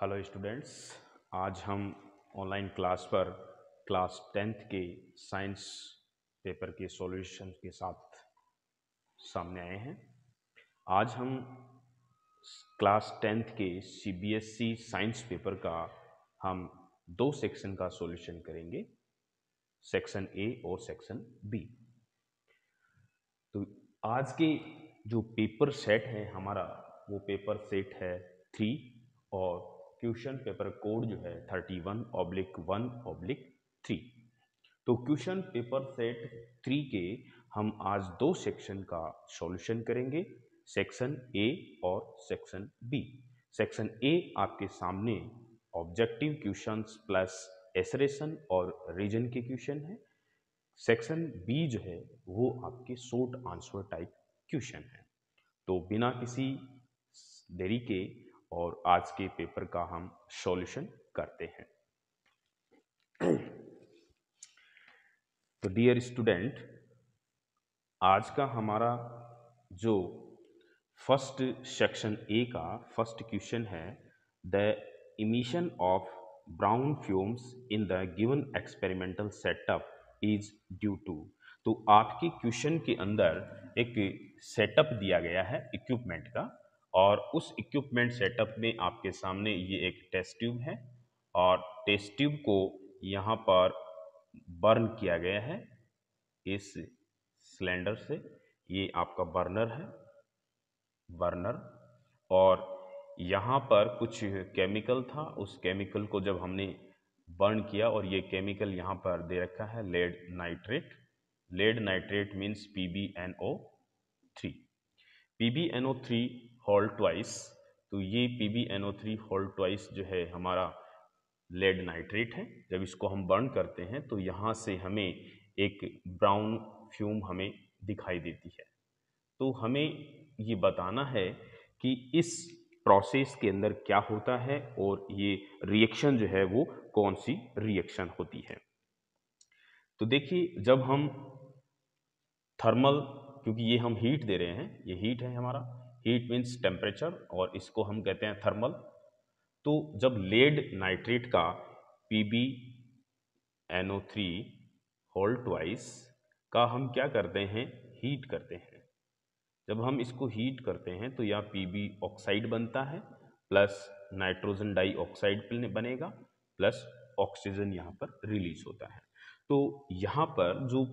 Hello students आज हम online class पर क्लास टेंथ के साइंस पेपर के सॉल्यूशन के साथ सामने आए हैं आज हम क्लास टेंथ के सीबीएसई साइंस पेपर का हम दो सेक्शन का सॉल्यूशन करेंगे सेक्शन ए और सेक्शन बी तो आज के जो पेपर सेट है हमारा वो पेपर सेट है थ्री और क्वेश्चन पेपर कोड जो है thirty one oblique one oblique three तो क्वेश्चन पेपर सेट थ्री के हम आज दो सेक्शन का सॉल्यूशन करेंगे सेक्शन ए और सेक्शन बी सेक्शन ए आपके सामने ऑब्जेक्टिव क्वेश्चन प्लस एसरेशन और रीजन के क्वेश्चन है सेक्शन बी जो है वो आपके शॉर्ट आंसर टाइप क्वेश्चन है तो बिना किसी देरी के और आज के पेपर का हम सॉल्यूशन करते हैं तो डियर स्टूडेंट आज का हमारा जो फर्स्ट सेक्शन ए का फर्स्ट क्वेश्चन है the emission of brown fumes in the given experimental setup is due to तो आपके क्वेश्चन के अंदर एक सेटअप दिया गया है इक्विपमेंट का और उस इक्विपमेंट सेटअप में आपके सामने ये एक टेस्ट ट्यूब है और टेस्ट ट्यूब को यहाँ पर बर्न किया गया है इस सिलेंडर से ये आपका बर्नर है बर्नर और यहाँ पर कुछ केमिकल था उस केमिकल को जब हमने बर्न किया और ये केमिकल यहाँ पर दे रखा है lead nitrate lead nitrate means P B N O three P B N O three whole twice तो ये P B N O three whole twice जो है हमारा लेड नाइट्रेट है जब इसको हम बर्न करते हैं तो यहाँ से हमें एक ब्राउन फ्यूम हमें दिखाई देती है तो हमें ये बताना है कि इस प्रोसेस के अंदर क्या होता है और ये रिएक्शन जो है वो कौन सी रिएक्शन होती है तो देखिए जब हम थर्मल क्योंकि ये हम हीट दे रहे हैं ये हीट है हमारा हीट मीन्स टेम्परेचर और इसको हम कहते हैं थर्मल तो जब लेड नाइट्रेट का P B N O three whole twice का हम क्या करते हैं हीट करते हैं जब हम इसको हीट करते हैं तो यह पी बी ऑक्साइड बनता है प्लस नाइट्रोजन डाइऑक्साइड बनेगा प्लस ऑक्सीजन यहाँ पर रिलीज होता है तो यहाँ पर जो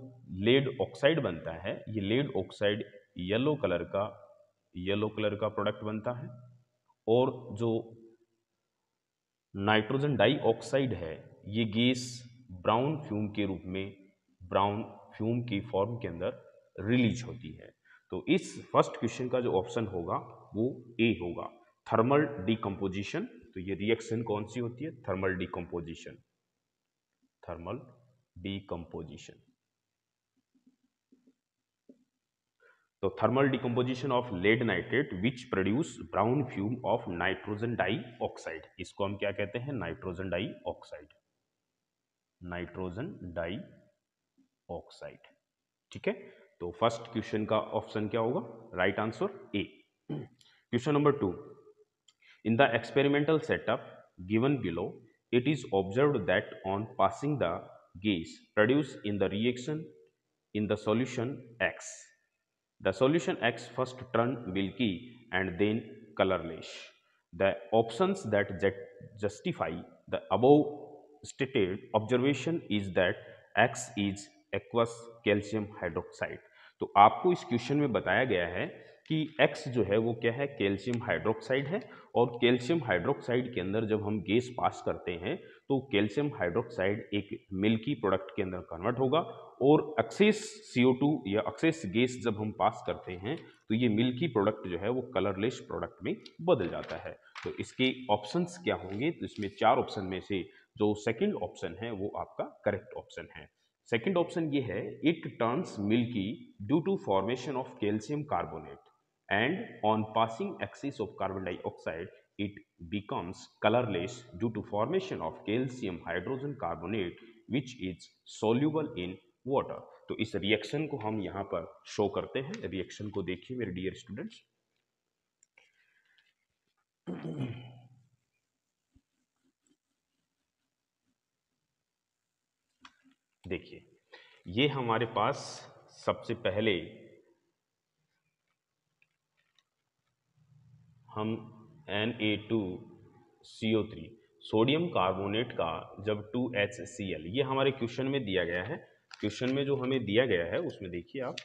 लेड ऑक्साइड बनता है ये लेड ऑक्साइड येलो कलर का येलो कलर का प्रोडक्ट बनता है और जो नाइट्रोजन डाइऑक्साइड है ये गैस ब्राउन फ्यूम के रूप में ब्राउन फ्यूम की फॉर्म के अंदर रिलीज होती है तो इस फर्स्ट क्वेश्चन का जो ऑप्शन होगा वो ए होगा थर्मल डिकम्पोजिशन तो ये रिएक्शन कौन सी होती है थर्मल डिकम्पोजिशन थर्मल डिकम्पोजिशन तो thermal decomposition of lead nitrate which produce brown fume of nitrogen dioxide इसको हम क्या कहते हैं nitrogen dioxide nitrogen oxide ठीक है तो फर्स्ट क्वेश्चन का ऑप्शन क्या होगा right answer A question number two in the experimental setup given below it is observe that on passing the gas produce in the reaction in the solution x The solution X first turn milky and then colorless. The options that justify the above stated observation is that X is aqueous calcium hydroxide. तो आपको इस question में बताया गया है कि X जो है वो क्या है कैल्शियम हाइड्रोक्साइड है और कैल्शियम हाइड्रोक्साइड के अंदर जब हम गैस पास करते हैं तो कैल्शियम हाइड्रोक्साइड एक मिल्की प्रोडक्ट के अंदर कन्वर्ट होगा और एक्सेस CO2 या एक्सेस गैस जब हम पास करते हैं तो ये मिल्की प्रोडक्ट जो है वो कलरलेस प्रोडक्ट में बदल जाता है तो इसके ऑप्शंस क्या होंगे तो इसमें चार ऑप्शन में से जो सेकेंड ऑप्शन है वो आपका करेक्ट ऑप्शन है सेकेंड ऑप्शन ये है it turns milky due to formation of calcium carbonate and on passing axis of carbon dioxide it becomes colorless due to formation of calcium hydrogen carbonate which is soluble in water to is reaction ko hum yahan par show karte hain reaction ko dekhiye mere dear students देखिए ये हमारे पास सबसे पहले हम N A two C O three sodium carbonate का जब to H C L ये हमारे क्वेश्चन में दिया गया है क्वेश्चन में जो हमें दिया गया है उसमें देखिए आप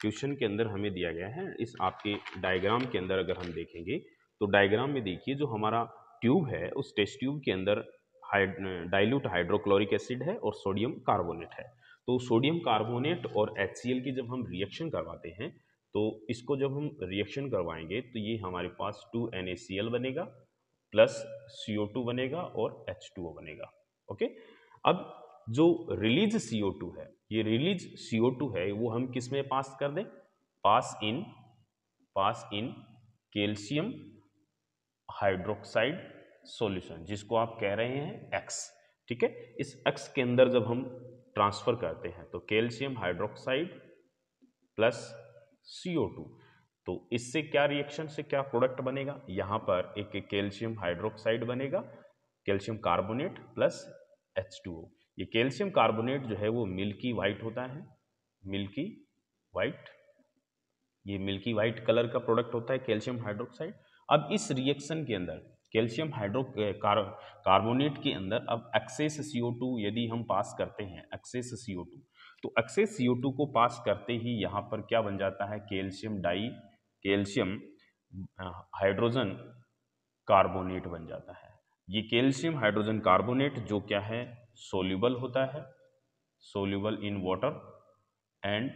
क्वेश्चन के अंदर हमें दिया गया है इस आपके डायग्राम के अंदर अगर हम देखेंगे तो डायग्राम में देखिए जो हमारा ट्यूब है उस टेस्ट ट्यूब के अंदर हाइड डाइल्यूट हाइड्रोक्लोरिक एसिड है और सोडियम कार्बोनेट है तो सोडियम कार्बोनेट और एच की जब हम रिएक्शन करवाते हैं तो इसको जब हम रिएक्शन करवाएंगे तो ये हमारे पास टू एन बनेगा प्लस सी बनेगा और एच बनेगा ओके अब जो रिलीज सी है ये रिलीज सी है वो हम किस में पास कर दें pass in pass in calcium hydroxide solution जिसको आप कह रहे हैं एक्स ठीक है इस एक्स के अंदर जब हम ट्रांसफर करते हैं तो कैल्शियम हाइड्रोक्साइड प्लस CO2 तो इससे क्या रिएक्शन से क्या प्रोडक्ट बनेगा यहाँ पर एक कैल्शियम हाइड्रोक्साइड बनेगा कैल्शियम कार्बोनेट प्लस H2O ये कैल्शियम कार्बोनेट जो है वो मिल्की वाइट होता है मिल्की वाइट ये मिल्की वाइट कलर का प्रोडक्ट होता है कैल्शियम हाइड्रोक्साइड अब इस रिएक्शन के अंदर कैल्शियम हाइड्रो कार, कार्बोनेट के अंदर अब एक्सेस टू यदि हम पास करते हैं एक्सेस टू तो एक्सेस सी को पास करते ही यहाँ पर क्या बन जाता है calcium di calcium hydrogen carbonate बन जाता है ये कैल्शियम हाइड्रोजन कार्बोनेट जो क्या है सोल्यूबल होता है सोल्यूबल इन वाटर एंड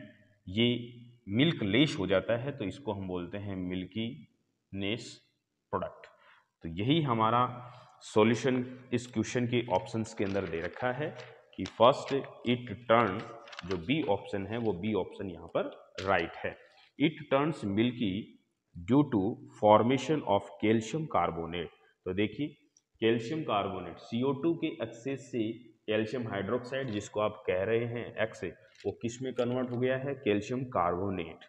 ये मिल्क लेश हो जाता है तो इसको हम बोलते हैं मिल्की नेस प्रोडक्ट तो यही हमारा सॉल्यूशन इस क्वेश्चन के ऑप्शंस के अंदर दे रखा है कि फर्स्ट इट टर्न जो बी ऑप्शन है वो बी ऑप्शन यहाँ पर राइट है it turns milky due to formation of calcium carbonate तो देखिए कैल्शियम कार्बोनेट CO2 के एक्सेस से कैल्शियम हाइड्रोक्साइड जिसको आप कह रहे हैं एक्स वो किस में कन्वर्ट हो गया है कैल्शियम कार्बोनेट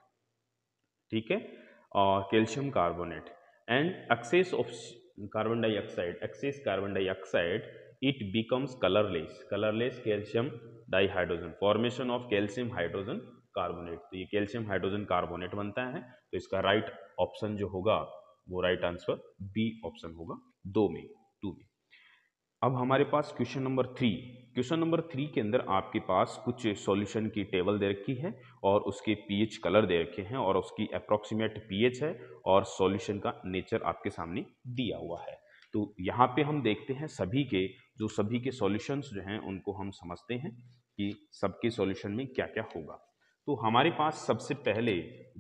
ठीक है और calcium carbonate and excess of carbon dioxide excess carbon dioxide it becomes colourless colourless calcium di formation of calcium hydrogen carbonate तो ये कैल्शियम हाइड्रोजन कार्बोनेट बनता है तो इसका राइट right ऑप्शन जो होगा वो राइट आंसर बी ऑप्शन होगा दो में टू में अब हमारे पास question number three question number three के अंदर आपके पास कुछ सॉल्यूशन की टेबल दे रखी है और उसके पीएच कलर दे रखे हैं और उसकी अप्रोक्सीमेट पीएच है और सॉल्यूशन का नेचर आपके सामने दिया हुआ है तो यहाँ पे हम देखते हैं सभी के जो सभी के सॉल्यूशंस जो हैं उनको हम समझते हैं कि सबके सॉल्यूशन में क्या क्या होगा तो हमारे पास सबसे पहले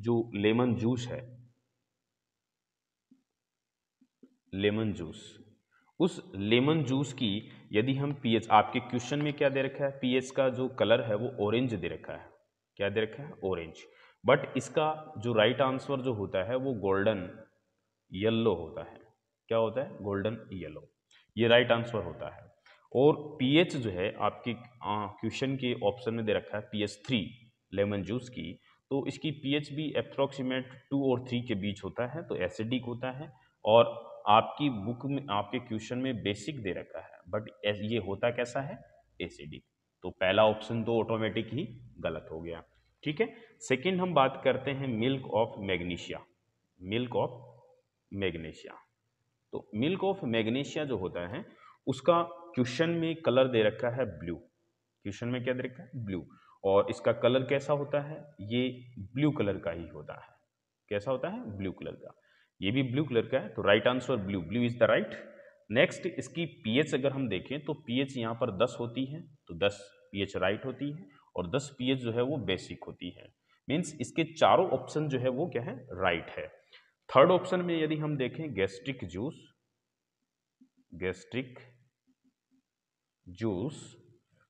जो लेमन जूस है लेमन जूस उस लेमन जूस की यदि हम पीएच आपके क्वेश्चन में क्या दे रखा है पीएच का जो कलर है वो ऑरेंज दे रखा है क्या दे रखा है ऑरेंज बट इसका जो राइट right आंसर जो होता है वो गोल्डन येल्लो होता है क्या होता है गोल्डन येलो ये राइट right आंसर होता है और पीएच जो है आपके क्वेश्चन के ऑप्शन में दे रखा है पीएच थ्री लेमन जूस की तो इसकी पीएच भी अप्रोक्सीमेट टू और थ्री के बीच होता है तो एसिडिक होता है और आपकी बुक में आपके क्वेश्चन में बेसिक दे रखा है बट ये होता कैसा है एसिडिक तो पहला ऑप्शन तो ऑटोमेटिक ही गलत हो गया ठीक है सेकेंड हम बात करते हैं milk of magnesia milk of magnesia तो मिल्क ऑफ मैग्नीशिया जो होता है उसका क्वेश्चन में कलर दे रखा है ब्लू क्वेश्चन में क्या दे रखा है ब्लू और इसका कलर कैसा होता है ये ब्लू कलर का ही होता है कैसा होता है ब्लू कलर का ये भी ब्लू कलर का है तो right answer blue blue is the right next इसकी पीएच अगर हम देखें तो पीएच यहाँ पर 10 होती है तो 10 पीएच राइट होती है और 10 पीएच जो है वो बेसिक होती है मीन्स इसके चारों ऑप्शन जो है वो क्या है राइट है थर्ड ऑप्शन में यदि हम देखें गैस्ट्रिक जूस गैस्ट्रिक जूस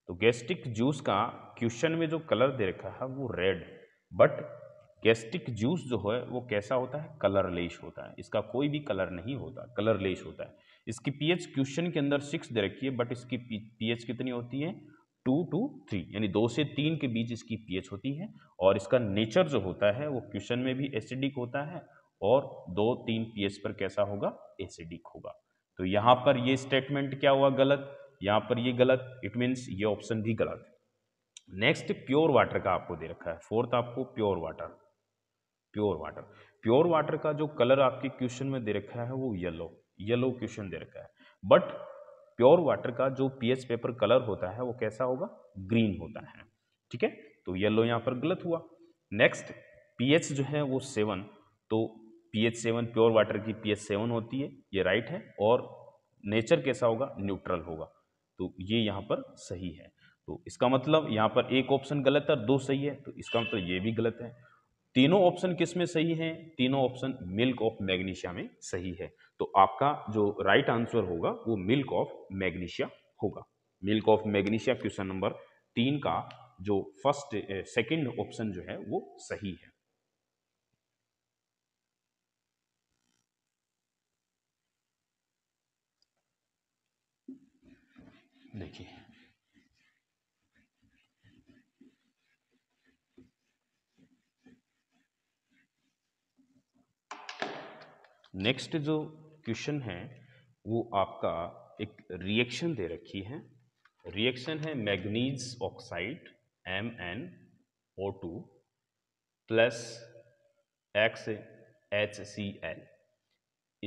तो गैस्ट्रिक जूस का क्वेश्चन में जो कलर दे रखा है वो रेड बट गैस्ट्रिक जूस जो है वो कैसा होता है कलरलेस होता है इसका कोई भी कलर नहीं होता कलरलेस होता है इसकी पीएच क्वेश्चन के अंदर सिक्स दे रखी है बट इसकी पीएच कितनी होती है टू टू थ्री यानी दो से तीन के बीच इसकी पीएच होती है और इसका नेचर जो होता है वो क्वेश्चन में भी एसिडिक होता है और दो तीन पीएच पर कैसा होगा एसिडिक होगा तो यहाँ पर ये स्टेटमेंट क्या हुआ गलत यहाँ पर ये गलत इट मीन्स ये ऑप्शन भी गलत नेक्स्ट प्योर वाटर का आपको दे रखा है फोर्थ आपको pure water pure water pure water का जो कलर आपके क्वेश्चन में दे रखा है वो येलो येलो क्वेश्चन दे रखा है बट प्योर वाटर का जो पीएच पेपर कलर होता है वो कैसा होगा ग्रीन होता है ठीक है तो येलो यहाँ पर गलत हुआ नेक्स्ट पीएच जो है वो सेवन तो पीएच सेवन प्योर वाटर की पीएच सेवन होती है ये राइट है और नेचर कैसा होगा न्यूट्रल होगा तो ये यहाँ पर सही है तो इसका मतलब यहाँ पर एक ऑप्शन गलत है और दो सही है तो इसका मतलब ये भी गलत है तीनों ऑप्शन किस में सही हैं तीनों ऑप्शन मिल्क ऑफ मैग्नीशिया में सही है तो आपका जो राइट आंसर होगा वो मिल्क ऑफ मैग्नीशिया होगा milk of magnesia question number तीन का जो फर्स्ट सेकंड ऑप्शन जो है वो सही है देखिए नेक्स्ट जो क्वेश्चन है वो आपका एक रिएक्शन दे रखी है रिएक्शन है manganese oxide M N O two plus X H C L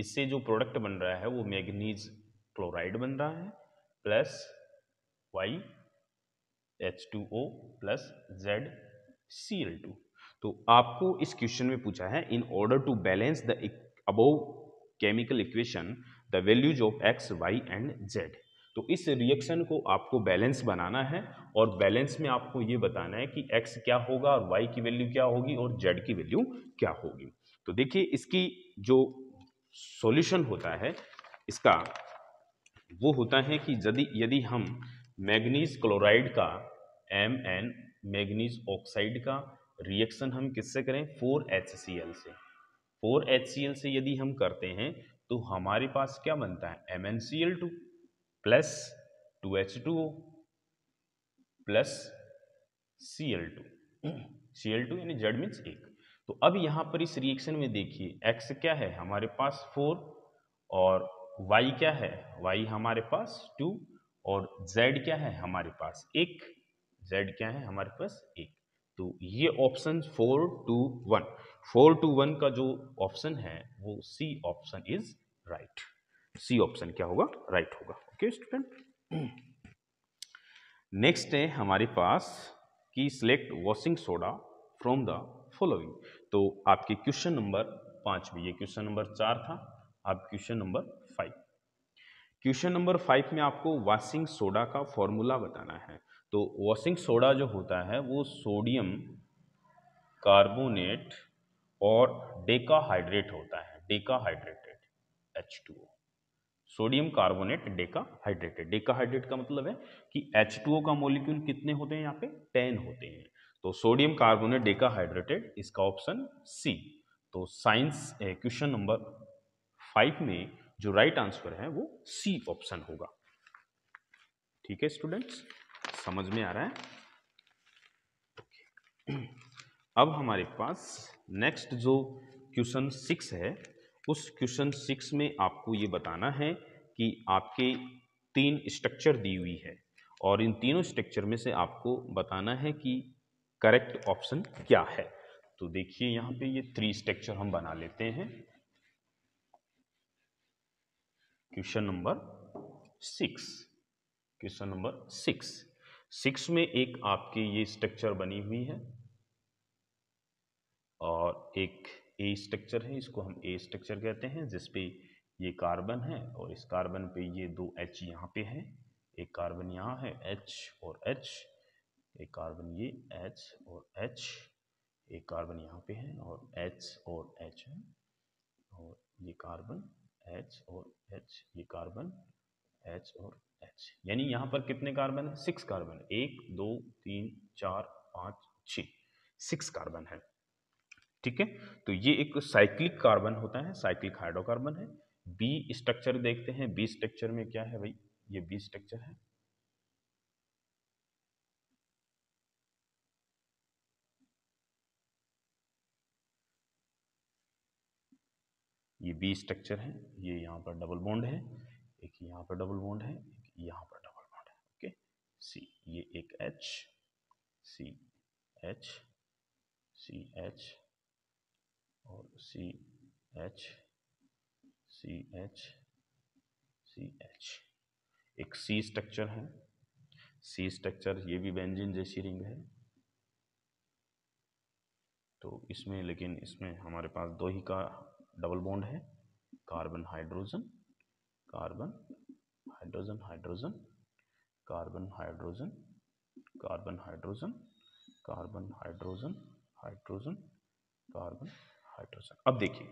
इससे जो प्रोडक्ट बन रहा है वो मैग्नीज क्लोराइड बन रहा है plus Y H two O plus Z C L two तो आपको इस क्वेश्चन में पूछा है in order to balance the above chemical equation the values of X Y and Z तो इस रिएक्शन को आपको बैलेंस बनाना है और बैलेंस में आपको ये बताना है कि एक्स क्या होगा और वाई की वैल्यू क्या होगी और जेड की वैल्यू क्या होगी तो देखिए इसकी जो सॉल्यूशन होता है इसका वो होता है कि यदि यदि हम मैग्नीज क्लोराइड का एम एन मैग्नीज ऑक्साइड का रिएक्शन हम किससे करें फोर एच सी एल से फोर एच सी एल से यदि हम करते हैं तो हमारे पास क्या बनता है M N C L two plus two H two plus C L two C L two यानी जड मीन्स एक तो अब यहाँ पर इस रिएक्शन में देखिए एक्स क्या है हमारे पास फोर और वाई क्या है वाई हमारे पास टू और z क्या है हमारे पास एक z क्या है हमारे पास एक तो ये option four two one four two one का जो ऑप्शन है वो C option is right C option क्या होगा राइट right होगा ओके स्टूडेंट नेक्स्ट है हमारे पास कि select washing soda from the following तो आपके क्वेश्चन नंबर पांच में ये क्वेश्चन नंबर चार था आप question number five question number five में आपको वॉशिंग सोडा का फॉर्मूला बताना है तो वॉशिंग सोडा जो होता है वो सोडियम कार्बोनेट और डेकाहाइड्रेट होता है decahydrated H two O sodium carbonate decahydrated decahydrate का मतलब है कि एच टू ओ का मोलिक्यूल कितने होते हैं यहाँ पे टेन होते हैं तो सोडियम कार्बोनेट डेकाहाइड्रेटेड इसका ऑप्शन सी तो science eh, question number five में जो राइट आंसर है वो सी ऑप्शन होगा ठीक है स्टूडेंट्स समझ में आ रहा है अब हमारे पास नेक्स्ट जो क्वेश्चन सिक्स है उस क्वेश्चन सिक्स में आपको ये बताना है कि आपके तीन स्ट्रक्चर दी हुई है और इन तीनों स्ट्रक्चर में से आपको बताना है कि करेक्ट ऑप्शन क्या है तो देखिए यहाँ पे ये थ्री स्ट्रक्चर हम बना लेते हैं question number six question number six six में एक आपकी ये स्ट्रक्चर बनी हुई है और एक ए स्ट्रक्चर है इसको हम ए स्ट्रक्चर कहते हैं जिसपे ये कार्बन है और इस कार्बन पे ये दो एच यहाँ पे है एक कार्बन यहाँ है एच और एच एक कार्बन ये एच और एच एक कार्बन यहाँ पे है और एच और एच है और ये कार्बन एच और एच ये कार्बन एच और एच यानी यहाँ पर कितने कार्बन है सिक्स कार्बन एक दो तीन चार पाँच छ सिक्स कार्बन है ठीक है तो ये एक साइक्लिक कार्बन होता है साइक्लिक हाइड्रोकार्बन है बी स्ट्रक्चर देखते हैं बी स्ट्रक्चर में क्या है भाई ये बी स्ट्रक्चर है ये बी स्ट्रक्चर है ये यहाँ पर डबल बॉन्ड है एक यहाँ पर डबल बॉन्ड है एक यहाँ पर डबल बॉन्ड है ओके सी ये एक H C H C H और C H C H C H एक सी स्ट्रक्चर है सी स्ट्रक्चर ये भी बेंजीन जैसी रिंग है तो इसमें लेकिन इसमें हमारे पास दो ही का डबल बॉन्ड है carbon hydrogen carbon hydrogen hydrogen carbon hydrogen carbon hydrogen carbon hydrogen hydrogen carbon hydrogen अब देखिए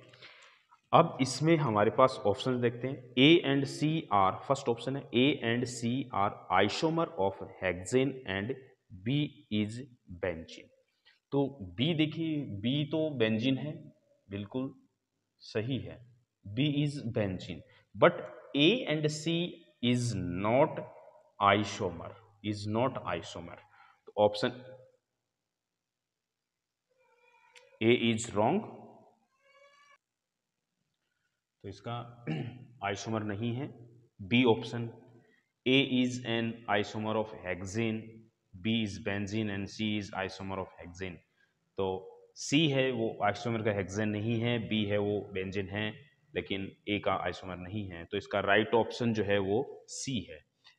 अब इसमें हमारे पास ऑप्शन देखते हैं A and C are first option है A and C are isomer of hexane and B is benzene तो बी देखिए बी तो बेंजीन है बिल्कुल सही है B is benzene but A and C is not isomer is not isomer तो option A is wrong तो इसका आइसोमर नहीं है B option A is an isomer of hexane B is benzene and C is isomer of hexane तो C है वो isomer का hexane नहीं है बी है वो बेंजिन है लेकिन ए का आइसोमर नहीं है तो इसका राइट right ऑप्शन जो है वो सी है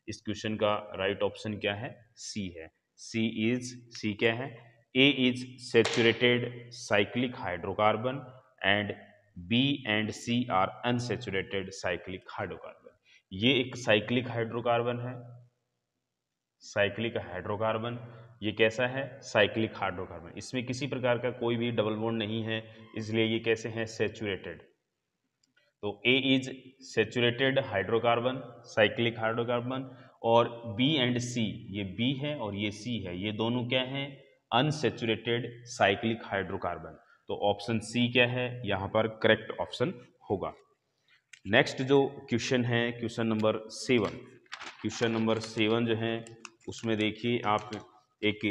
इस क्वेश्चन का राइट right ऑप्शन क्या है सी है सी इज सी क्या है A is saturated cyclic hydrocarbon and B and C are unsaturated cyclic hydrocarbon ये एक साइक्लिक हाइड्रोकार्बन है साइक्लिक हाइड्रोकार्बन ये कैसा है साइक्लिक हाइड्रोकार्बन इसमें किसी प्रकार का कोई भी डबल बोन नहीं है इसलिए ये कैसे हैं सेचुरेटेड तो A is saturated hydrocarbon cyclic hydrocarbon और बी एंड सी ये बी है और ये सी है ये दोनों क्या हैं अनसेचुरेटेड साइक्लिक हाइड्रोकार्बन तो ऑप्शन सी क्या है यहाँ पर करेक्ट ऑप्शन होगा नेक्स्ट जो क्वेश्चन है question number seven question number seven जो है उसमें देखिए आप एक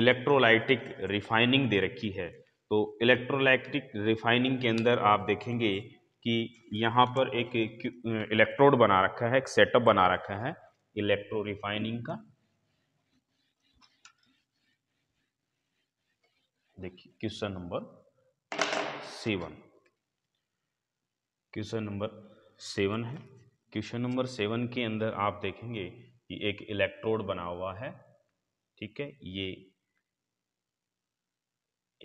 इलेक्ट्रोलाइटिक रिफाइनिंग दे रखी है तो इलेक्ट्रोलाइटिक रिफाइनिंग के अंदर आप देखेंगे कि यहाँ पर एक इलेक्ट्रोड बना रखा है एक सेटअप बना रखा है इलेक्ट्रो रिफाइनिंग का देखिए question number seven question number seven है क्वेश्चन नंबर सेवन के अंदर आप देखेंगे कि एक इलेक्ट्रोड बना हुआ है ठीक है ये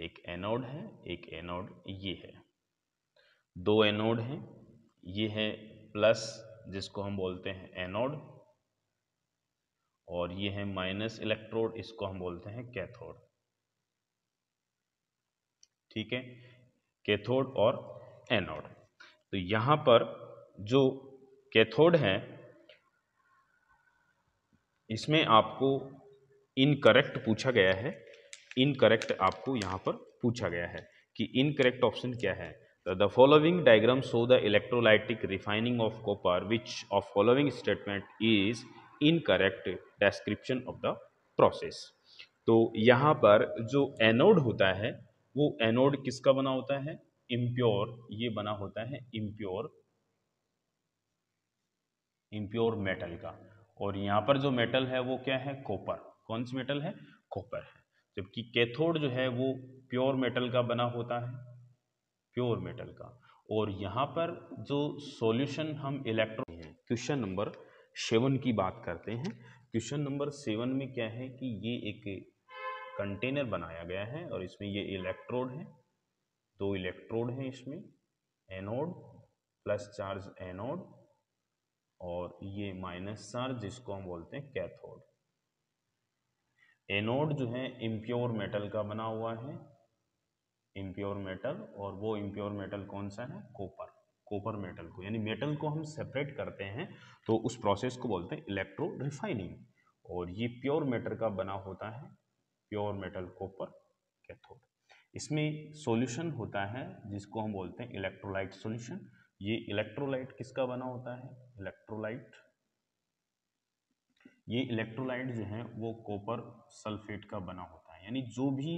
एक एनोड है एक एनोड ये है दो एनोड हैं ये है प्लस जिसको हम बोलते हैं एनोड और ये है माइनस इलेक्ट्रोड इसको हम बोलते हैं कैथोड ठीक है कैथोड और एनोड तो यहां पर जो कैथोड है इसमें आपको इनकरेक्ट पूछा गया है इनकरेक्ट आपको यहाँ पर पूछा गया है कि इनकरेक्ट ऑप्शन क्या है the following diagram show the electrolytic refining of copper which of following statement is incorrect description of the process तो यहाँ पर जो एनोड होता है वो एनोड किसका बना होता है इम्प्योर ये बना होता है इम्प्योर इम्प्योर मेटल का और यहाँ पर जो मेटल है वो क्या है कॉपर कौन सी मेटल है कॉपर है जबकि कैथोड जो है वो प्योर मेटल का बना होता है प्योर मेटल का और यहाँ पर जो सॉल्यूशन हम इलेक्ट्रॉन हैं क्वेश्चन नंबर सेवन की बात करते हैं क्वेश्चन नंबर सेवन में क्या है कि ये एक कंटेनर बनाया गया है और इसमें ये इलेक्ट्रोड है दो इलेक्ट्रोड हैं इसमें एनोड प्लस चार्ज एनोड और ये माइनस चार्ज जिसको हम बोलते हैं कैथोड एनोड जो है इम्प्योर मेटल का बना हुआ है इम्प्योर मेटल और वो इम्प्योर मेटल कौन सा है कॉपर कॉपर मेटल को यानी मेटल को हम सेपरेट करते हैं तो उस प्रोसेस को बोलते हैं इलेक्ट्रो रिफाइनिंग और ये प्योर मेटल का बना होता है प्योर मेटल कॉपर कैथोड इसमें सॉल्यूशन होता है जिसको हम बोलते हैं इलेक्ट्रोलाइट सॉल्यूशन ये इलेक्ट्रोलाइट किसका बना होता है इलेक्ट्रोलाइट ये इलेक्ट्रोलाइट जो है वो कॉपर सल्फेट का बना होता है यानी जो भी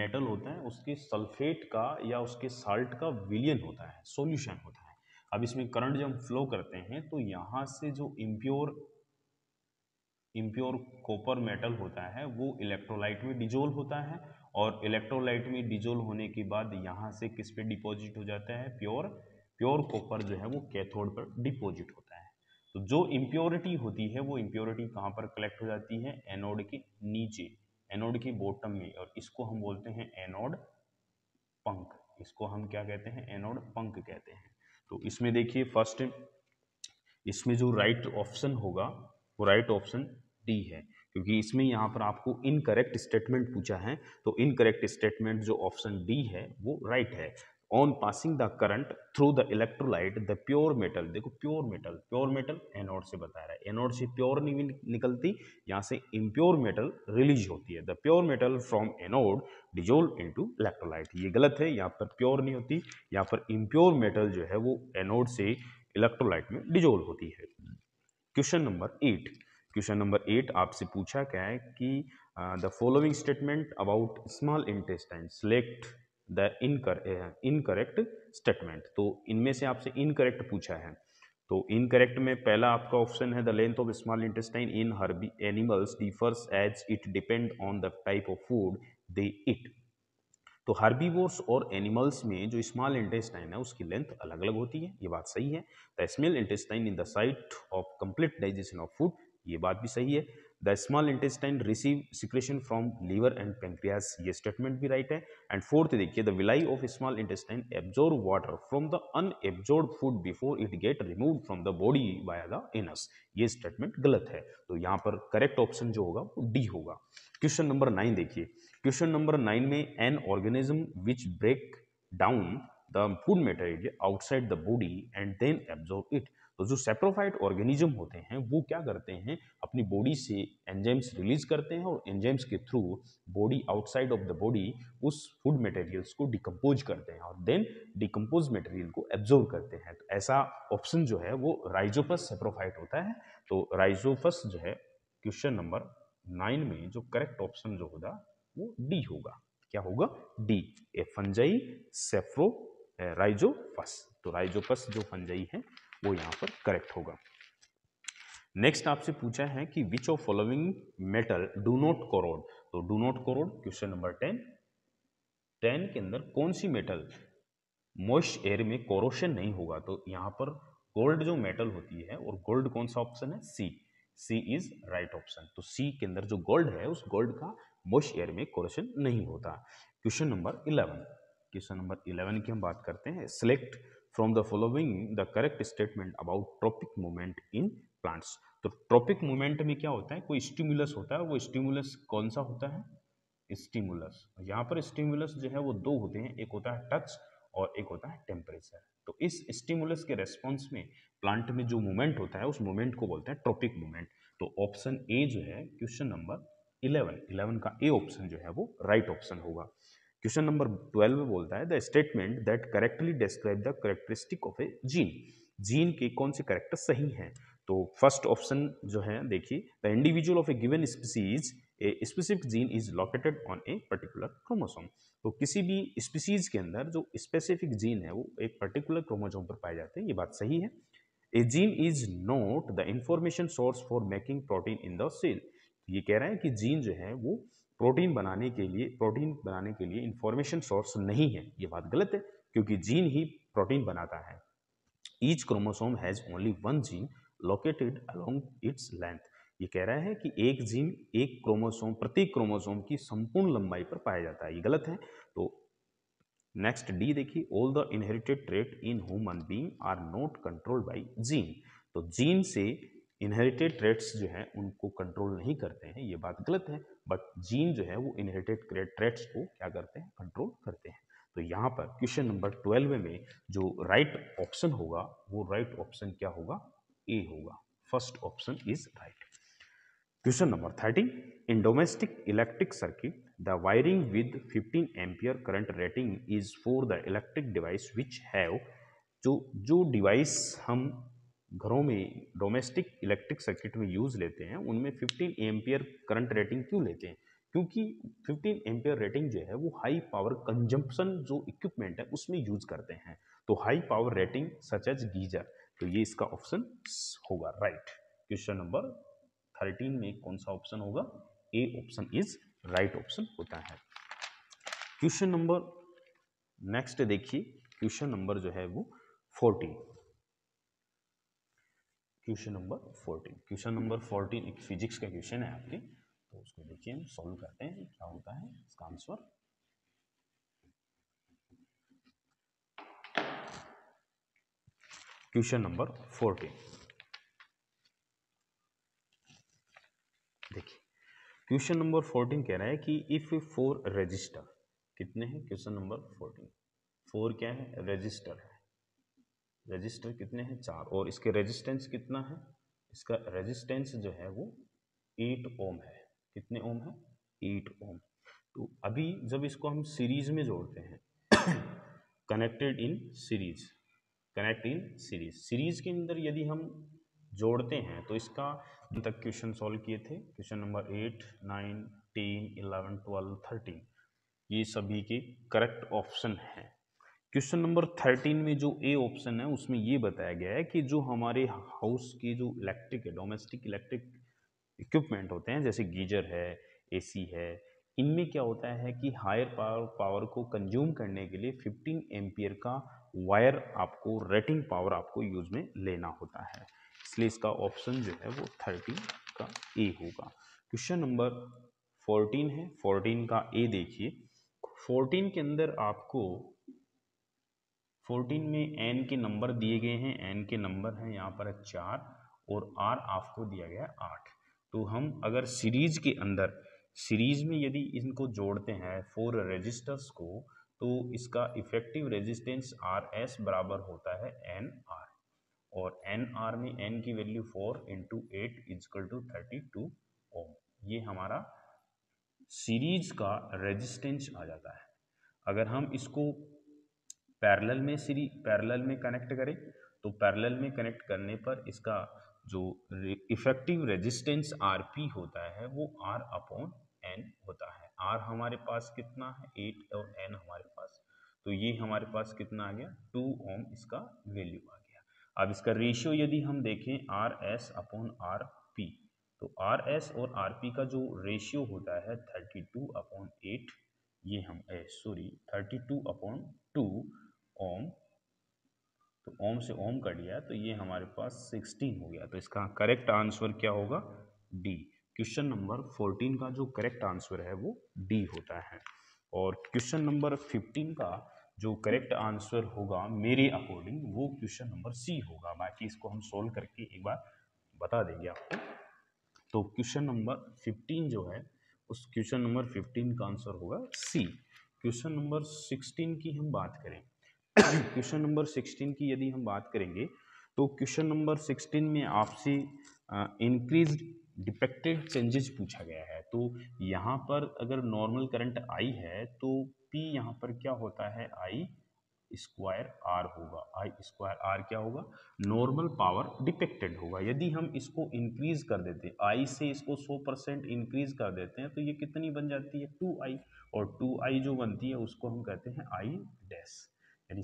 मेटल होता है उसके सल्फेट का या उसके साल्ट का विलियन होता है सॉल्यूशन होता है अब इसमें करंट जब हम फ्लो करते हैं तो यहाँ से जो इम्प्योर इम्प्योर कॉपर मेटल होता है वो इलेक्ट्रोलाइट में डिजोल्व होता है और इलेक्ट्रोलाइट में डिजोल्व होने के बाद यहाँ से किस पे डिपॉजिट हो जाता है प्योर प्योर कॉपर जो है वो कैथोड पर डिपॉजिट होता है तो जो इम्प्योरिटी होती है वो इम्प्योरिटी कहाँ पर कलेक्ट हो जाती है एनोड के नीचे एनोड के बॉटम में और इसको हम बोलते हैं एनोड पंख इसको हम क्या कहते हैं एनोड पंख कहते हैं तो इसमें देखिए फर्स्ट इसमें जो राइट ऑप्शन होगा वो राइट ऑप्शन डी है क्योंकि इसमें यहाँ पर आपको इनकरेक्ट स्टेटमेंट पूछा है तो इनकरेक्ट स्टेटमेंट जो ऑप्शन डी है वो राइट right है on passing the current through the electrolyte the pure metal देखो pure metal pure metal anode से बता रहा है एनोड से प्योर नहीं निकलती यहाँ से इम्प्योर मेटल रिलीज होती है the pure metal from anode dissolve into electrolyte ये गलत है यहाँ पर प्योर नहीं होती यहाँ पर इम्प्योर मेटल जो है वो एनोड से इलेक्ट्रोलाइट में डिजोल्व होती है question number eight question number eight आपसे पूछा क्या है कि the following statement about small intestine select the incor incorrect statement तो इनमें से आपसे इनकरेक्ट पूछा है तो इनकरेक्ट में पहला आपका ऑप्शन है the length of small intestine in herbi animals differs as it depend on the type of food they eat तो हर्बीवोर्स और एनिमल्स में जो स्मॉल इंटेस्टाइन है उसकी लेंथ अलग अलग होती है ये बात सही है the smell intestine in the site of complete digestion of food ये बात भी सही है the small intestine receive secretion from liver and pancreas ये स्टेटमेंट भी राइट है एंड फोर्थ देखिए the villi of small intestine absorb water from the unabsorb food before it get remove from the body by the anus ये statement गलत है तो यहाँ पर करेक्ट ऑप्शन जो होगा वो डी होगा क्वेश्चन नंबर नाइन देखिए क्वेश्चन नंबर नाइन में an organism which break down the food material outside the body and then absorb it तो जो सेप्रोफाइट ऑर्गेनिज्म होते हैं वो क्या करते हैं अपनी बॉडी से एंजाइम्स रिलीज करते हैं और एंजाइम्स के through body outside of the body उस फूड मटेरियल्स को डिकम्पोज करते हैं और देन डिकम्पोज मटेरियल को एब्जॉर्व करते हैं तो ऐसा ऑप्शन जो है वो राइजोफस सेप्रोफाइट होता है तो राइजोफस जो है क्वेश्चन नंबर नाइन में जो करेक्ट ऑप्शन जो होगा वो डी होगा क्या होगा डी ए फंजाई सेफ्रो राइजोफस तो राइजोफस जो फंजाई है वो यहाँ पर करेक्ट होगा नेक्स्ट आपसे पूछा है कि which of following metal do not corrode तो do not corrode question number ten ten के अंदर कौन सी मेटल मोइस्ट एयर में कोरोशन नहीं होगा तो यहाँ पर गोल्ड जो मेटल होती है और गोल्ड कौन सा ऑप्शन है C C is right option तो सी के अंदर जो गोल्ड है उस गोल्ड का मोश एयर में कोरोशन नहीं होता question number eleven question number eleven की हम बात करते हैं select from the following the correct statement about tropic movement in plants तो ट्रॉपिक मूवमेंट में क्या होता है कोई स्टिमुलस होता है वो स्टिमुलस कौन सा होता है स्टिमुलस यहाँ पर स्टिमुलस जो है वो दो होते हैं एक होता है टच और एक होता है टेम्परेचर तो इस स्टिमुलस के रेस्पॉन्स में प्लांट में जो मूवमेंट होता है उस मूवमेंट को बोलते हैं ट्रॉपिक मूवमेंट तो ऑप्शन ए जो है क्वेश्चन नंबर इलेवन इलेवन का ए ऑप्शन जो है वो राइट right ऑप्शन होगा क्वेश्चन नंबर ट्वेल्व बोलता है the statement that correctly describe the characteristic of a gene gene के कौन से करेक्टर सही हैं तो फर्स्ट ऑप्शन जो है देखिए the individual of a given species a specific gene is located on a particular chromosome तो किसी भी स्पीसीज के अंदर जो स्पेसिफिक जीन है वो एक पर्टिकुलर क्रोमोसोम पर पाए जाते हैं ये बात सही है a gene is not the information source for making protein in the cell ये कह रहा है कि जीन जो है वो प्रोटीन बनाने के लिए प्रोटीन बनाने के लिए इंफॉर्मेशन सोर्स नहीं है ये बात गलत है क्योंकि जीन ही प्रोटीन बनाता है each chromosome has only one gene located along its length ये कह रहा है कि एक जीन एक क्रोमोसोम प्रत्येक क्रोमोसोम की संपूर्ण लंबाई पर पाया जाता है ये गलत है तो नेक्स्ट डी देखिए all the inherited trait in human being are not controlled by gene तो जीन से इनहेरिटेड ट्रेट्स जो हैं उनको कंट्रोल नहीं करते हैं ये बात गलत है बट जीन जो है वो इनहेरिटेड ट्रेट्स को क्या करते हैं कंट्रोल करते हैं तो यहाँ पर क्वेश्चन नंबर ट्वेल्व में जो राइट right ऑप्शन होगा वो राइट right ऑप्शन क्या होगा ए होगा first option is right question number thirteen in domestic electric circuit the wiring with 15 ampere current rating is for the electric device which have जो जो device हम घरों में डोमेस्टिक इलेक्ट्रिक सर्किट में use लेते हैं उनमें 15 एम्पियर करंट रेटिंग क्यों लेते हैं क्योंकि 15 एम्पियर रेटिंग जो है वो हाई पावर कंजम्पशन जो इक्विपमेंट है उसमें यूज़ करते हैं तो high power rating such as geyser तो ये इसका ऑप्शन होगा राइट क्वेश्चन नंबर थर्टीन में कौन सा ऑप्शन होगा A option is right option होता है क्वेश्चन नंबर नेक्स्ट देखिए क्वेश्चन नंबर जो है वो fourteen question number fourteen question number fourteen एक फिजिक्स का क्वेश्चन है आपके तो उसको देखिए हम सॉल्व करते हैं क्या होता है इसका आंसर क्वेश्चन नंबर फोर्टीन देखिए क्वेश्चन नंबर फोर्टीन कह रहा है कि इफ फोर रजिस्टर कितने हैं क्वेश्चन नंबर फोर्टीन फोर क्या है रजिस्टर है रजिस्टर कितने हैं चार और इसके रेजिस्टेंस कितना है इसका रेजिस्टेंस जो है वो एट ओम है कितने ओम है एट ओम तो अभी जब इसको हम सीरीज में जोड़ते हैं connected in series connect in series series के अंदर यदि हम जोड़ते हैं तो इसका तक क्वेश्चन सॉल्व किए थे question number eight nine ten eleven twelve thirteen ये सभी के करेक्ट ऑप्शन हैं क्वेश्चन नंबर थर्टीन में जो ए ऑप्शन है उसमें ये बताया गया है कि जो हमारे हाउस की जो इलेक्ट्रिक है डोमेस्टिक इलेक्ट्रिक इक्विपमेंट होते हैं जैसे गीजर है एसी है इनमें क्या होता है कि हायर पावर पावर को कंज्यूम करने के लिए 15 एम्पियर का वायर आपको रेटिंग पावर आपको यूज़ में लेना होता है इसलिए इसका ऑप्शन जो है वो थर्टीन का ए होगा क्वेश्चन नंबर फोर्टीन है फोर्टीन का ए देखिए फोर्टीन के अंदर आपको फोर्टीन में एन के नंबर दिए गए हैं एन के नंबर हैं यहाँ पर है चार और आर आपको दिया गया है आठ तो हम अगर सीरीज के अंदर सीरीज में यदि इनको जोड़ते हैं फोर रजिस्टर्स को तो इसका इफेक्टिव रेजिस्टेंस आर एस बराबर होता है एन आर और एन आर में एन की value four into eight equal to thirty two ohm ये हमारा सीरीज का रेजिस्टेंस आ जाता है अगर हम इसको पैरेलल में सीरी पैरेलल में कनेक्ट करें तो पैरेलल में कनेक्ट करने पर इसका जो इफेक्टिव रेजिस्टेंस आर पी होता है वो आर अपॉन एन होता है आर हमारे पास कितना है एट और एन हमारे पास तो ये हमारे पास कितना आ गया टू ओम इसका वैल्यू आ गया अब इसका रेशियो यदि हम देखें R S upon R P तो आर एस और आर पी का जो रेशियो होता है थर्टी टू अपॉन एट ये हम sorry thirty two upon two ohm तो ओम से ओम कट गया तो ये हमारे पास सिक्सटीन हो गया तो इसका करेक्ट आंसर क्या होगा डी क्वेश्चन नंबर फोर्टीन का जो करेक्ट आंसर है वो डी होता है और क्वेश्चन नंबर फिफ्टीन का जो करेक्ट आंसर होगा मेरे अकॉर्डिंग वो क्वेश्चन नंबर सी होगा बाकी इसको हम सोल्व करके एक बार बता देंगे आपको तो क्वेश्चन नंबर फिफ्टीन जो है उस क्वेश्चन नंबर फिफ्टीन का आंसर होगा सी क्वेश्चन नंबर सिक्सटीन की हम बात करें क्वेश्चन नंबर सिक्सटीन की यदि हम बात करेंगे तो क्वेश्चन नंबर सिक्सटीन में आपसे इंक्रीज डिफेक्टेड चेंजेस पूछा गया है तो यहाँ पर अगर नॉर्मल करंट आई है तो पी यहाँ पर क्या होता है आई स्क्वायर आर होगा आई स्क्वायर आर क्या होगा नॉर्मल पावर डिपेक्टेड होगा यदि हम इसको इंक्रीज कर देते हैं आई से इसको 100 परसेंट इंक्रीज कर देते हैं तो ये कितनी बन जाती है टू आई और टू आई जो बनती है उसको हम कहते हैं आई डैश यानी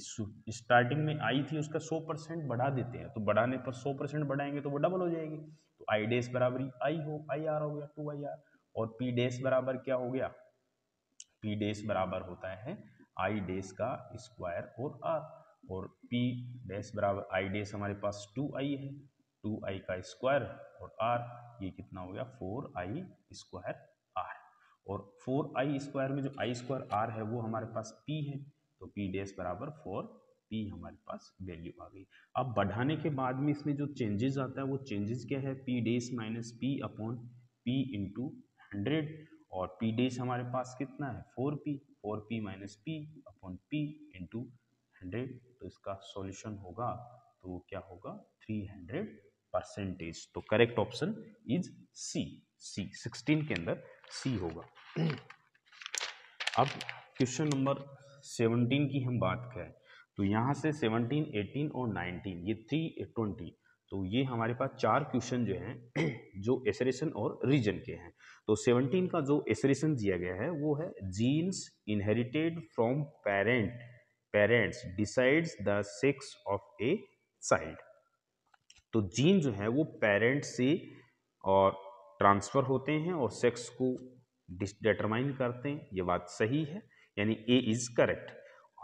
स्टार्टिंग में आई थी उसका सौ परसेंट बढ़ा देते हैं तो बढ़ाने पर सौ परसेंट बढ़ाएंगे तो वो डबल हो जाएगी तो आई डेस बराबर आई हो आई आर हो गया टू आई आर और पी डेस बराबर क्या हो गया पी डेस बराबर होता है आई डेस का स्क्वायर और आर और पी डेस बराबर आई डेस हमारे पास टू आई है टू आई का स्क्वायर और आर ये कितना हो गया फोर आई स्क्वायर आर और फोर आई स्क्वायर में जो आई स्क्वायर आर है वो हमारे पास पी है तो पी डैश बराबर फोर पी हमारे पास वैल्यू आ गई अब बढ़ाने के बाद में इसमें जो चेंजेस आता है वो चेंजेस क्या है P dash minus P upon P into hundred और पी डेस हमारे पास कितना है four P four P minus P upon P into hundred तो इसका सॉल्यूशन होगा तो क्या होगा थ्री हंड्रेड परसेंटेज तो correct option is C C sixteen के अंदर सी होगा अब क्वेश्चन नंबर सेवनटीन की हम बात करें तो यहाँ से सेवनटीन एटीन और नाइनटीन ये थ्री ट्वेंटी तो ये हमारे पास चार क्वेश्चन जो हैं जो एसरेशन और रीजन के हैं तो सेवनटीन का जो एसरेशन दिया गया है वो है genes inherited from parent parents decides the sex of a side तो जीन जो है वो पेरेंट्स से और ट्रांसफ़र होते हैं और सेक्स को डिटरमाइन करते हैं ये बात सही है यानी ए इज करेक्ट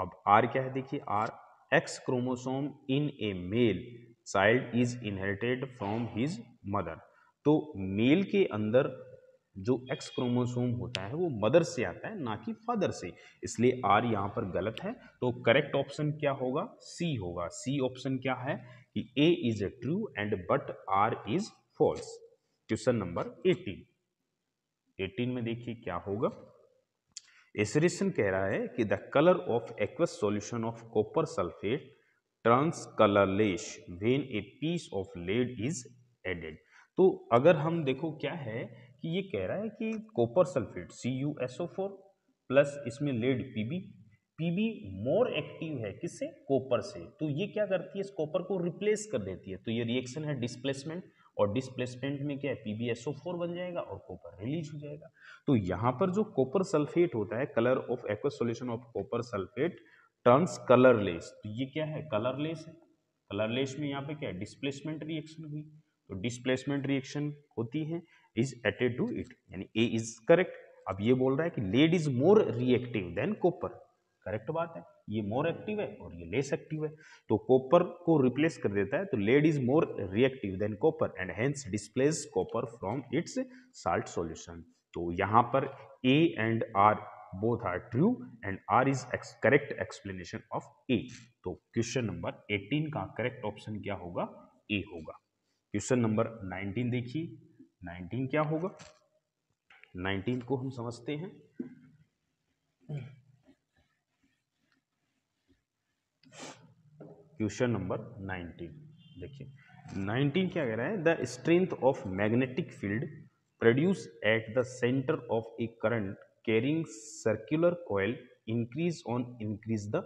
अब आर क्या है देखिए R X chromosome in a male child is inherited from his mother तो मेल के अंदर जो एक्स क्रोमोसोम होता है वो मदर से आता है ना कि फादर से इसलिए आर यहाँ पर गलत है तो करेक्ट ऑप्शन क्या होगा सी होगा सी ऑप्शन क्या है कि A is a true and but R is false question number eighteen eighteen में देखिए क्या होगा एसोरेशन कह रहा है कि the colour of aqueous solution of copper sulphate turns colourless when a piece of lead is added तो अगर हम देखो क्या है कि ये कह रहा है कि copper sulphate C U S O four plus इसमें lead P B P B more active है किससे कॉपर से तो ये क्या करती है इस कॉपर को रिप्लेस कर देती है तो ये रिएक्शन है डिस्प्लेसमेंट और डिस्प्लेसमेंट में क्या है पी बी बन जाएगा और कॉपर रिलीज हो जाएगा तो यहाँ पर जो कॉपर सल्फेट होता है colour of aqueous solution of copper sulphate turns colourless तो ये क्या है कलरलेस है कलरलेस में यहाँ पे क्या है डिस्प्लेसमेंट रिएक्शन हुई तो डिस्प्लेसमेंट रिएक्शन होती है इज एटेड टू इट यानी ए इज करेक्ट अब ये बोल रहा है कि lead is more reactive than copper correct बात है ये मोर एक्टिव है और ये लेस एक्टिव है तो कॉपर को रिप्लेस कर देता है तो lead is more reactive than copper and hence displace copper from its salt solution तो यहाँ पर A and R both are true and R is correct explanation of A तो क्वेश्चन नंबर 18 का करेक्ट ऑप्शन क्या होगा A होगा question number 19 देखिए 19 क्या होगा 19 को हम समझते हैं क्वेश्चन नंबर नाइनटीन देखिए नाइनटीन क्या कह रहा है the strength of magnetic field produce at the centre of a current carrying circular coil increase on increase the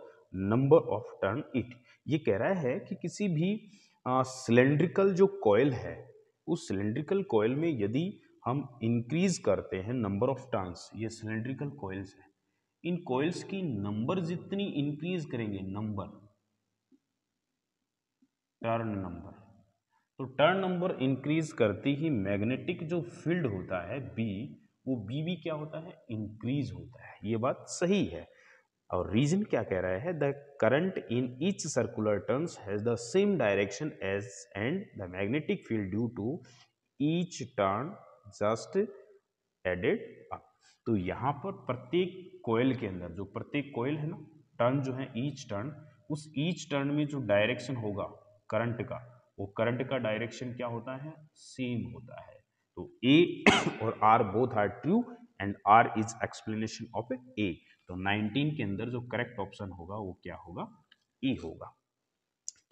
number of turn it ये कह रहा है कि किसी भी सिलेंड्रिकल जो कॉयल है उस सिलेंड्रिकल कॉयल में यदि हम इंक्रीज करते हैं नंबर ऑफ टर्न्स ये सिलेंड्रिकल कॉयल्स हैं इन कॉयल्स की नंबर जितनी इंक्रीज करेंगे नंबर टर्न नंबर तो टर्न नंबर इंक्रीज करते ही मैग्नेटिक जो फील्ड होता है बी वो बी भी क्या होता है इंक्रीज होता है ये बात सही है और रीजन क्या कह रहा है the current in each circular turns has the same direction as and the magnetic field due to each turn just added up तो यहाँ पर प्रत्येक कोयल के अंदर जो प्रत्येक कोयल है ना टर्न जो है ईच टर्न उस ईच टर्न में जो डायरेक्शन होगा करंट का वो करंट का डायरेक्शन क्या होता है सेम होता है तो ए और R both are true and R is explanation of A तो 19 के अंदर जो करेक्ट ऑप्शन होगा वो क्या होगा ई होगा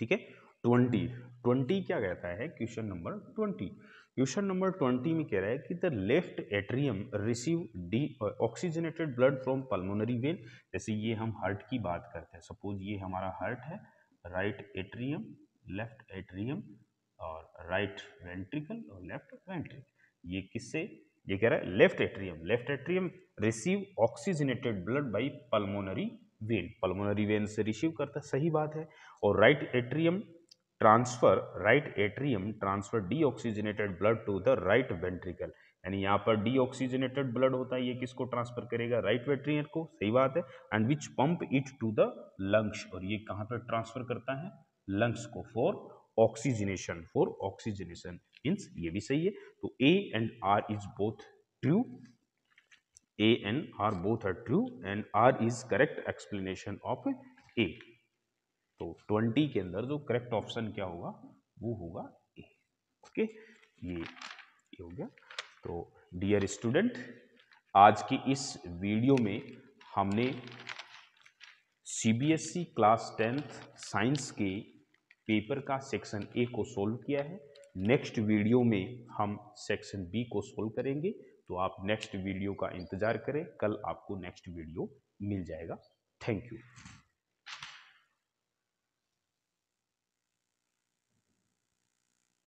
ठीक है 20 20 क्या कहता है क्वेश्चन नंबर 20 क्वेश्चन नंबर 20 में कह रहा है कि the left atrium receive deoxygenated blood from pulmonary vein जैसे ये हम हार्ट की बात करते हैं सपोज ये हमारा हार्ट है राइट एट्रियम लेफ्ट एट्रियम और राइट वेंट्रिकल और लेफ्ट वेंट्रिकल ये किससे ये कह रहा है left atrium left atrium receive oxygenated blood by pulmonary vein pulmonary vein से रिसीव करता है सही बात है और right atrium transfer right atrium transfer deoxygenated blood to the right ventricle यानी यहाँ पर डीऑक्सीजनेटेड ब्लड होता है ये किसको ट्रांसफर करेगा राइट वेट्रियर को सही बात है and which pump it to the lungs और ये कहाँ पर ट्रांसफर करता है लंग्स को for oxygenation for oxygenation means ये भी सही है तो A and R is both true A and R both are true and R is correct explanation of A तो ट्वेंटी के अंदर जो करेक्ट ऑप्शन क्या होगा वो होगा ए ओके ये ये हो गया तो डियर स्टूडेंट आज की इस वीडियो में हमने सीबीएसई क्लास टेंथ साइंस के पेपर का सेक्शन ए को सोल्व किया है नेक्स्ट वीडियो में हम सेक्शन बी को सोल्व करेंगे तो आप नेक्स्ट वीडियो का इंतज़ार करें कल आपको नेक्स्ट वीडियो मिल जाएगा थैंक यू